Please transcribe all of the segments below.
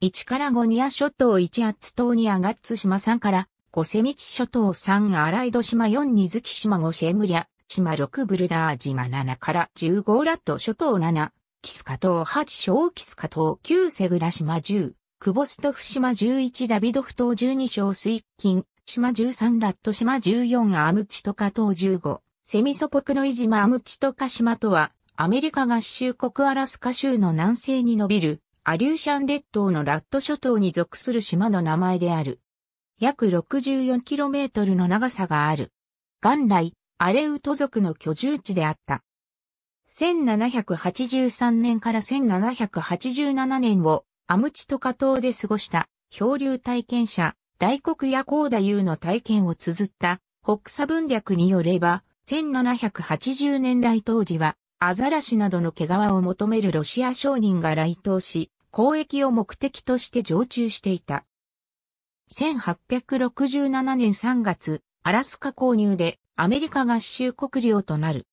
1から5ニア諸島1アッツ島にアガッツ島3から5セミチ諸島3アライド島4ニズキ島5シェムリャ島6ブルダー島7から15ラット諸島7キスカ島8小キスカ島9セグラ島10クボストフ島11ダビドフ島12小水金島13ラット島14アムチトカ島15セミソポクノイ島アムチトカ島とはアメリカ合衆国アラスカ州の南西に伸びるアリューシャン列島のラット諸島に属する島の名前である。約 64km の長さがある。元来、アレウト族の居住地であった。1783年から1787年をアムチトカ島で過ごした漂流体験者、大黒屋高田優の体験を綴った北佐文略によれば、1780年代当時はアザラシなどの毛皮を求めるロシア商人が来島し、交易を目的として常駐していた。1867年3月、アラスカ購入でアメリカ合衆国領となる。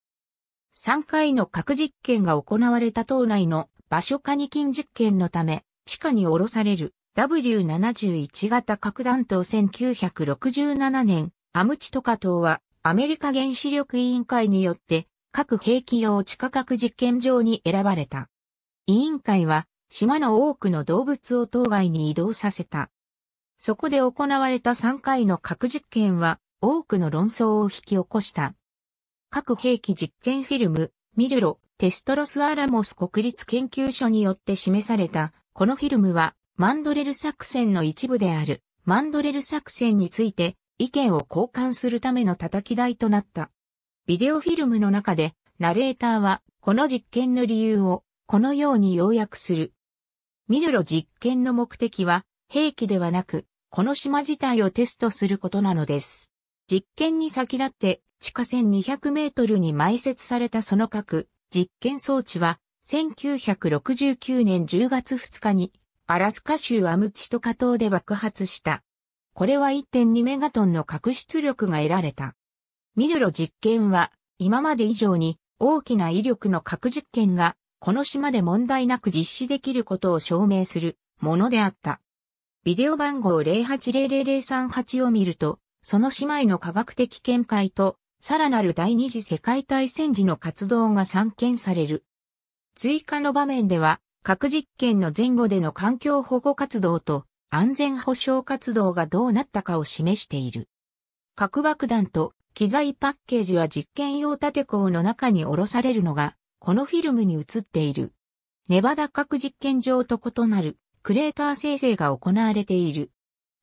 3回の核実験が行われた島内の場所化に金実験のため、地下に下ろされる W71 型核弾頭1967年、アムチトカ島はアメリカ原子力委員会によって核兵器用地下核実験場に選ばれた。委員会は島の多くの動物を島外に移動させた。そこで行われた3回の核実験は多くの論争を引き起こした。核兵器実験フィルム、ミルロ、テストロス・アラモス国立研究所によって示された、このフィルムはマンドレル作戦の一部である、マンドレル作戦について意見を交換するための叩き台となった。ビデオフィルムの中で、ナレーターは、この実験の理由を、このように要約する。ミルロ実験の目的は、兵器ではなく、この島自体をテストすることなのです。実験に先立って、地下1200メートルに埋設されたその核、実験装置は、1969年10月2日に、アラスカ州アムチトカ島で爆発した。これは1.2メガトンの核出力が得られた。ミルロ実験は、今まで以上に大きな威力の核実験がこの島で問題なく実施できることを証明するものであった。ビデオ番号0800038を見ると、その姉妹の科学的見解と、さらなる第二次世界大戦時の活動が散見される。追加の場面では、核実験の前後での環境保護活動と安全保障活動がどうなったかを示している。核爆弾と機材パッケージは実験用縦ての中に降ろされるのがこのフィルムに映っている。ネバダ核実験場と異なるクレーター生成が行われている。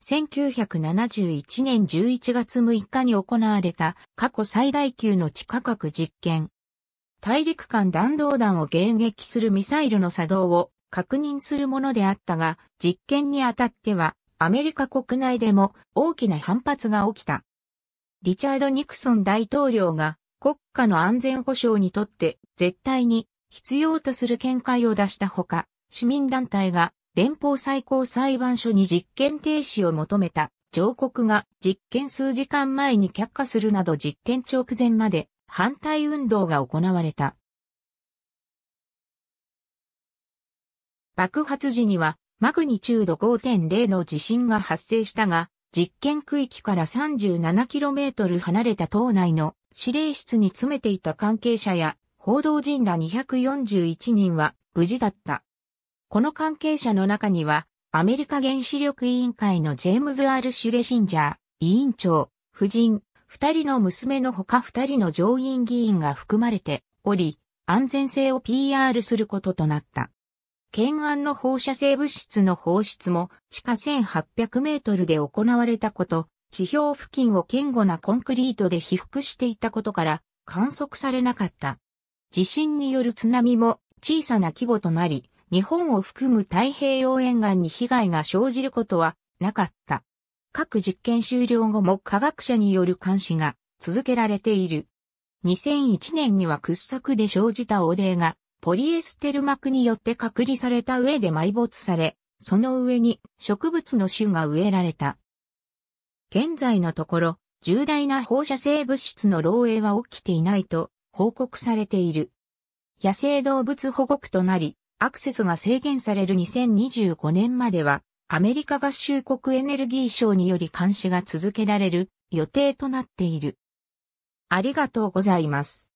1971年11月6日に行われた過去最大級の地下核実験。大陸間弾道弾を迎撃するミサイルの作動を確認するものであったが、実験にあたってはアメリカ国内でも大きな反発が起きた。リチャード・ニクソン大統領が国家の安全保障にとって絶対に必要とする見解を出したほか、市民団体が連邦最高裁判所に実験停止を求めた上告が実験数時間前に却下するなど実験直前まで反対運動が行われた。爆発時にはマグニチュード5.0の地震が発生したが、実験区域から 37km 離れた島内の指令室に詰めていた関係者や報道陣ら241人は無事だった。この関係者の中には、アメリカ原子力委員会のジェームズ・アール・シュレシンジャー、委員長、夫人、二人の娘のほか二人の上院議員が含まれており、安全性を PR することとなった。懸案の放射性物質の放出も地下1800メートルで行われたこと、地表付近を堅固なコンクリートで被覆していたことから観測されなかった。地震による津波も小さな規模となり、日本を含む太平洋沿岸に被害が生じることはなかった。各実験終了後も科学者による監視が続けられている。2001年には掘削で生じた汚泥がポリエステル膜によって隔離された上で埋没され、その上に植物の種が植えられた。現在のところ、重大な放射性物質の漏洩は起きていないと報告されている。野生動物保護区となり、アクセスが制限される2025年までは、アメリカ合衆国エネルギー省により監視が続けられる予定となっている。ありがとうございます。